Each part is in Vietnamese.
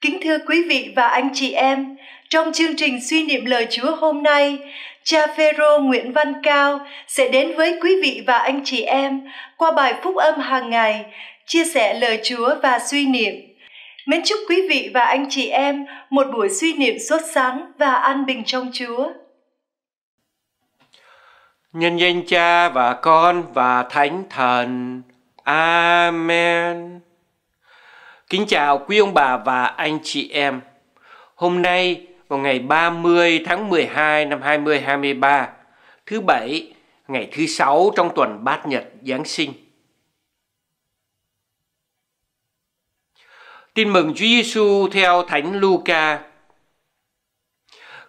Kính thưa quý vị và anh chị em, trong chương trình suy niệm lời Chúa hôm nay, cha Phêrô Nguyễn Văn Cao sẽ đến với quý vị và anh chị em qua bài phúc âm hàng ngày, chia sẻ lời Chúa và suy niệm. Mến chúc quý vị và anh chị em một buổi suy niệm sốt sáng và an bình trong Chúa. Nhân danh Cha và Con và Thánh Thần. Amen. Kính chào quý ông bà và anh chị em. Hôm nay vào ngày 30 tháng 12 năm 2023, thứ bảy, ngày thứ sáu trong tuần Bát Nhật Giáng sinh. Tin mừng Chúa Giêsu theo Thánh Luca.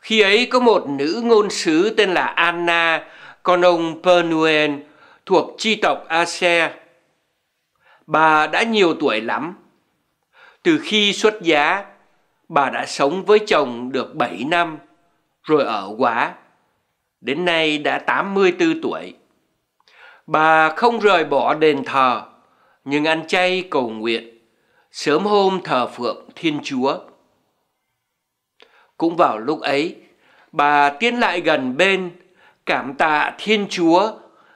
Khi ấy có một nữ ngôn sứ tên là Anna, con ông Pernuen thuộc chi tộc Aser. Bà đã nhiều tuổi lắm, từ khi xuất giá, bà đã sống với chồng được 7 năm, rồi ở quá. Đến nay đã 84 tuổi. Bà không rời bỏ đền thờ, nhưng ăn chay cầu nguyện, sớm hôm thờ phượng Thiên Chúa. Cũng vào lúc ấy, bà tiến lại gần bên, cảm tạ Thiên Chúa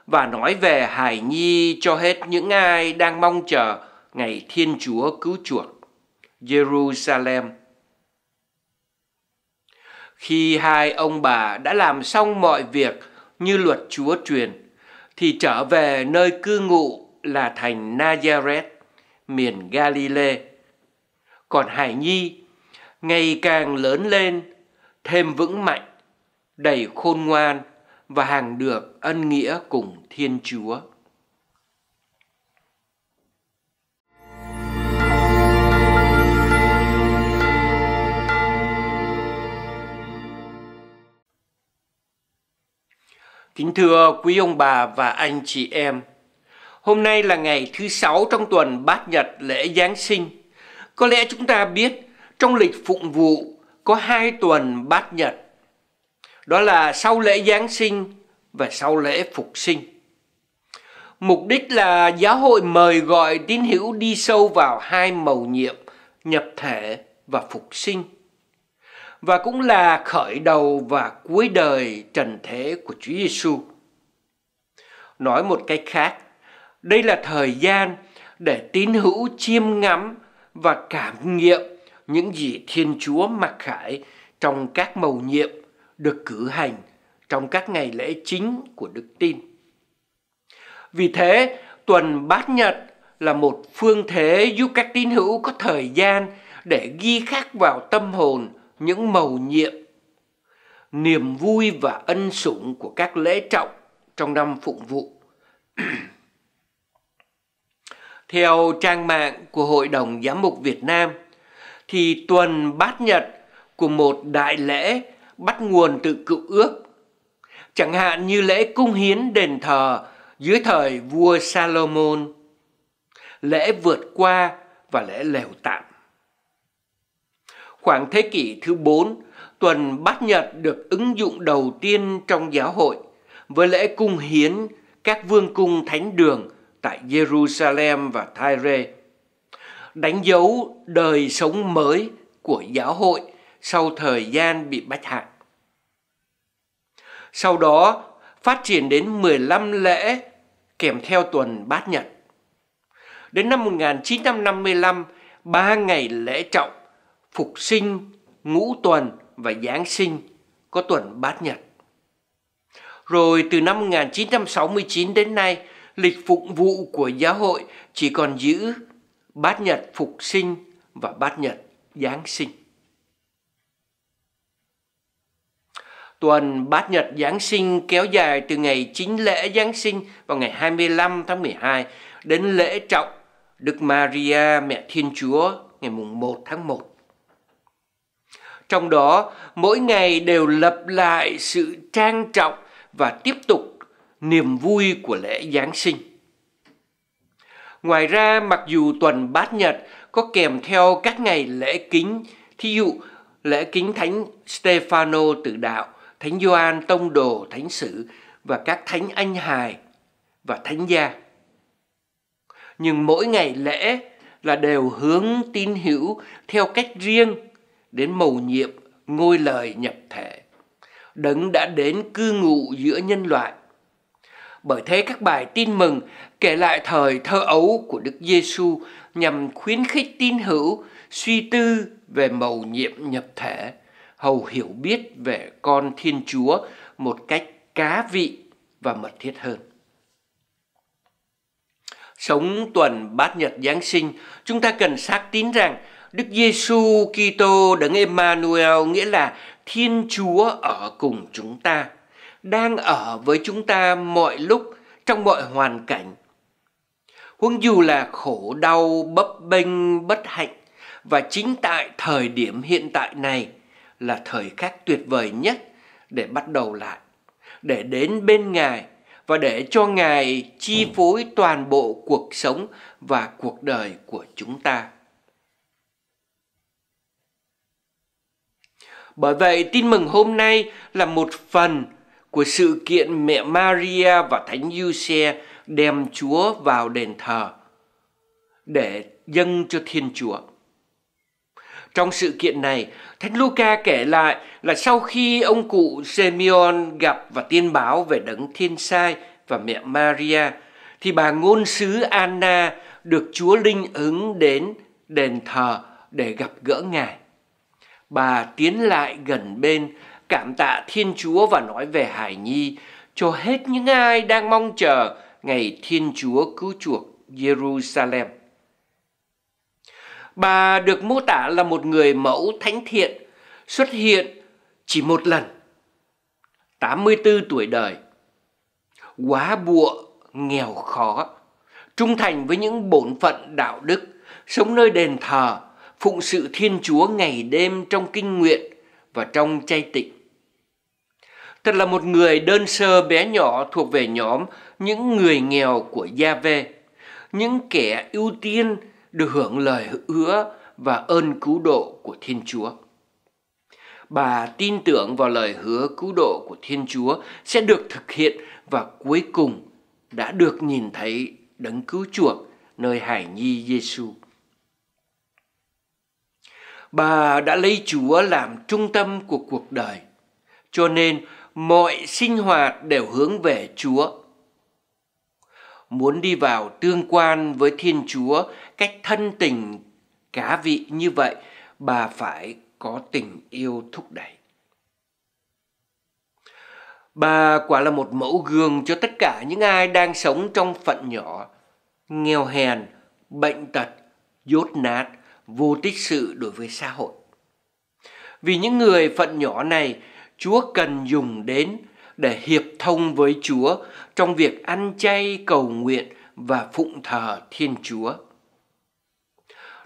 và nói về Hải Nhi cho hết những ai đang mong chờ ngày Thiên Chúa cứu chuộc. Jerusalem. Khi hai ông bà đã làm xong mọi việc như luật Chúa truyền, thì trở về nơi cư ngụ là thành Nazareth, miền Galilee. Còn Hải Nhi ngày càng lớn lên, thêm vững mạnh, đầy khôn ngoan và hàng được ân nghĩa cùng Thiên Chúa. Kính thưa quý ông bà và anh chị em, hôm nay là ngày thứ sáu trong tuần bát nhật lễ Giáng sinh. Có lẽ chúng ta biết trong lịch phụng vụ có hai tuần bát nhật. Đó là sau lễ Giáng sinh và sau lễ phục sinh. Mục đích là giáo hội mời gọi tín hữu đi sâu vào hai mầu nhiệm, nhập thể và phục sinh và cũng là khởi đầu và cuối đời trần thế của Chúa Giêsu. Nói một cách khác, đây là thời gian để tín hữu chiêm ngắm và cảm nghiệm những gì Thiên Chúa mặc khải trong các mầu nhiệm được cử hành trong các ngày lễ chính của đức tin. Vì thế, tuần bát nhật là một phương thế giúp các tín hữu có thời gian để ghi khắc vào tâm hồn những mầu nhiệm niềm vui và ân sủng của các lễ trọng trong năm phụng vụ. Theo trang mạng của Hội đồng Giám mục Việt Nam, thì tuần bát nhật của một đại lễ bắt nguồn từ cựu ước. Chẳng hạn như lễ cung hiến đền thờ dưới thời vua Salomon, lễ vượt qua và lễ lều tạm khoảng thế kỷ thứ 4, tuần bát nhật được ứng dụng đầu tiên trong giáo hội với lễ cung hiến các vương cung thánh đường tại Jerusalem và Tyre. Đánh dấu đời sống mới của giáo hội sau thời gian bị bách hạn. Sau đó phát triển đến 15 lễ kèm theo tuần bát nhật. Đến năm 1955, ba ngày lễ trọng phục sinh, ngũ tuần và Giáng sinh, có tuần bát nhật. Rồi từ năm 1969 đến nay, lịch phụng vụ của giáo hội chỉ còn giữ bát nhật phục sinh và bát nhật Giáng sinh. Tuần Bát Nhật Giáng sinh kéo dài từ ngày chính lễ Giáng sinh vào ngày 25 tháng 12 đến lễ trọng Đức Maria Mẹ Thiên Chúa ngày mùng 1 tháng 1. Trong đó, mỗi ngày đều lập lại sự trang trọng và tiếp tục niềm vui của lễ Giáng sinh. Ngoài ra, mặc dù tuần bát nhật có kèm theo các ngày lễ kính, thí dụ lễ kính Thánh Stefano Tử Đạo, Thánh Gioan Tông Đồ, Thánh Sử và các Thánh Anh Hài và Thánh Gia. Nhưng mỗi ngày lễ là đều hướng tín hữu theo cách riêng đến mầu nhiệm ngôi lời nhập thể. Đấng đã đến cư ngụ giữa nhân loại. Bởi thế các bài tin mừng kể lại thời thơ ấu của Đức Giêsu nhằm khuyến khích tín hữu suy tư về mầu nhiệm nhập thể, hầu hiểu biết về con Thiên Chúa một cách cá vị và mật thiết hơn. Sống tuần bát nhật Giáng sinh, chúng ta cần xác tín rằng Đức Giêsu Kitô đấng Emmanuel nghĩa là Thiên Chúa ở cùng chúng ta, đang ở với chúng ta mọi lúc trong mọi hoàn cảnh. Huống dù là khổ đau bấp bênh bất hạnh và chính tại thời điểm hiện tại này là thời khắc tuyệt vời nhất để bắt đầu lại, để đến bên Ngài và để cho Ngài chi phối toàn bộ cuộc sống và cuộc đời của chúng ta. Bởi vậy, tin mừng hôm nay là một phần của sự kiện mẹ Maria và Thánh Giuse đem Chúa vào đền thờ để dâng cho Thiên Chúa. Trong sự kiện này, Thánh Luca kể lại là sau khi ông cụ Simeon gặp và tiên báo về đấng thiên sai và mẹ Maria, thì bà ngôn sứ Anna được Chúa linh ứng đến đền thờ để gặp gỡ Ngài bà tiến lại gần bên cảm tạ thiên chúa và nói về hải nhi cho hết những ai đang mong chờ ngày thiên chúa cứu chuộc jerusalem bà được mô tả là một người mẫu thánh thiện xuất hiện chỉ một lần 84 tuổi đời quá bụa nghèo khó trung thành với những bổn phận đạo đức sống nơi đền thờ phụng sự Thiên Chúa ngày đêm trong kinh nguyện và trong chay tịnh. Thật là một người đơn sơ bé nhỏ thuộc về nhóm những người nghèo của Gia Vê, những kẻ ưu tiên được hưởng lời hứa và ơn cứu độ của Thiên Chúa. Bà tin tưởng vào lời hứa cứu độ của Thiên Chúa sẽ được thực hiện và cuối cùng đã được nhìn thấy đấng cứu chuộc nơi hải nhi Giêsu bà đã lấy Chúa làm trung tâm của cuộc đời. Cho nên mọi sinh hoạt đều hướng về Chúa. Muốn đi vào tương quan với Thiên Chúa cách thân tình cá vị như vậy, bà phải có tình yêu thúc đẩy. Bà quả là một mẫu gương cho tất cả những ai đang sống trong phận nhỏ, nghèo hèn, bệnh tật, dốt nát, vô tích sự đối với xã hội. Vì những người phận nhỏ này, Chúa cần dùng đến để hiệp thông với Chúa trong việc ăn chay cầu nguyện và phụng thờ Thiên Chúa.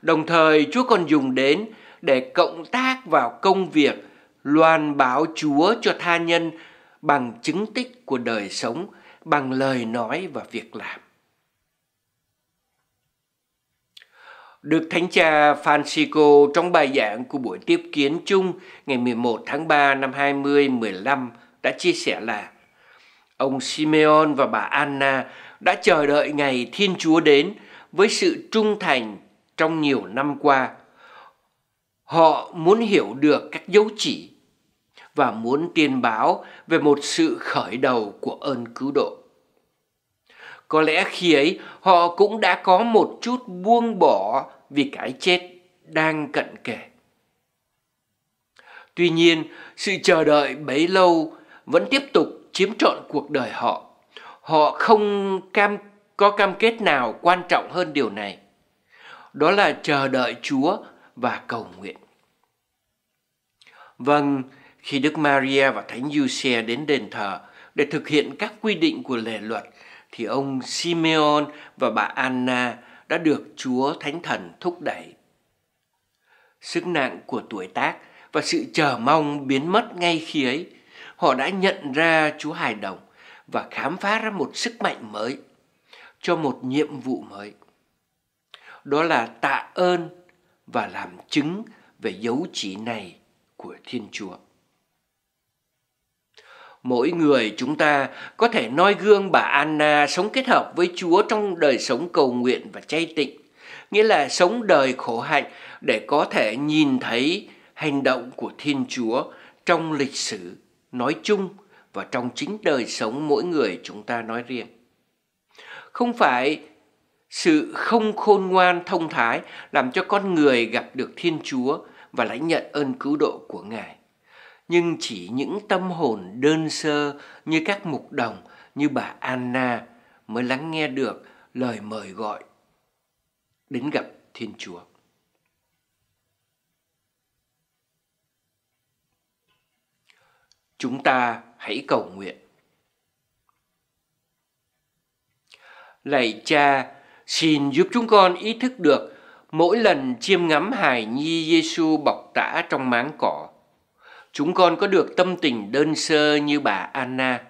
Đồng thời Chúa còn dùng đến để cộng tác vào công việc loan báo Chúa cho tha nhân bằng chứng tích của đời sống, bằng lời nói và việc làm. được Thánh cha Francisco trong bài giảng của buổi tiếp kiến chung ngày 11 tháng 3 năm 2015 đã chia sẻ là ông Simeon và bà Anna đã chờ đợi ngày Thiên Chúa đến với sự trung thành trong nhiều năm qua. Họ muốn hiểu được các dấu chỉ và muốn tiên báo về một sự khởi đầu của ơn cứu độ. Có lẽ khi ấy họ cũng đã có một chút buông bỏ vì cái chết đang cận kề. Tuy nhiên, sự chờ đợi bấy lâu vẫn tiếp tục chiếm trọn cuộc đời họ. Họ không cam có cam kết nào quan trọng hơn điều này. Đó là chờ đợi Chúa và cầu nguyện. Vâng, khi Đức Maria và Thánh Giuse đến đền thờ để thực hiện các quy định của lề luật thì ông Simeon và bà Anna đã được Chúa Thánh Thần thúc đẩy. Sức nặng của tuổi tác và sự chờ mong biến mất ngay khi ấy, họ đã nhận ra Chúa hài đồng và khám phá ra một sức mạnh mới cho một nhiệm vụ mới. Đó là tạ ơn và làm chứng về dấu chỉ này của Thiên Chúa. Mỗi người chúng ta có thể noi gương bà Anna sống kết hợp với Chúa trong đời sống cầu nguyện và chay tịnh, nghĩa là sống đời khổ hạnh để có thể nhìn thấy hành động của Thiên Chúa trong lịch sử nói chung và trong chính đời sống mỗi người chúng ta nói riêng. Không phải sự không khôn ngoan thông thái làm cho con người gặp được Thiên Chúa và lãnh nhận ơn cứu độ của Ngài nhưng chỉ những tâm hồn đơn sơ như các mục đồng như bà Anna mới lắng nghe được lời mời gọi đến gặp Thiên Chúa. Chúng ta hãy cầu nguyện. Lạy Cha, xin giúp chúng con ý thức được mỗi lần chiêm ngắm hài nhi Giêsu bọc tả trong máng cỏ chúng con có được tâm tình đơn sơ như bà Anna.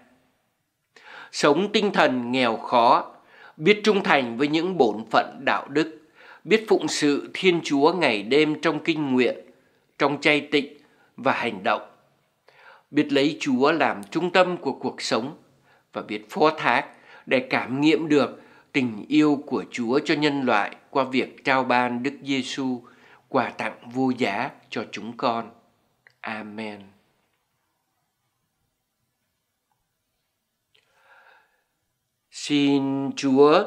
Sống tinh thần nghèo khó, biết trung thành với những bổn phận đạo đức, biết phụng sự Thiên Chúa ngày đêm trong kinh nguyện, trong chay tịnh và hành động. Biết lấy Chúa làm trung tâm của cuộc sống và biết phó thác để cảm nghiệm được tình yêu của Chúa cho nhân loại qua việc trao ban Đức Giêsu quà tặng vô giá cho chúng con. Amen. Xin Chúa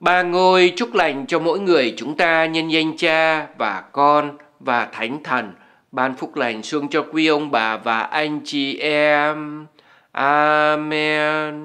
ba ngôi chúc lành cho mỗi người chúng ta nhân danh Cha và Con và Thánh Thần ban phúc lành xuống cho quý ông bà và anh chị em. Amen.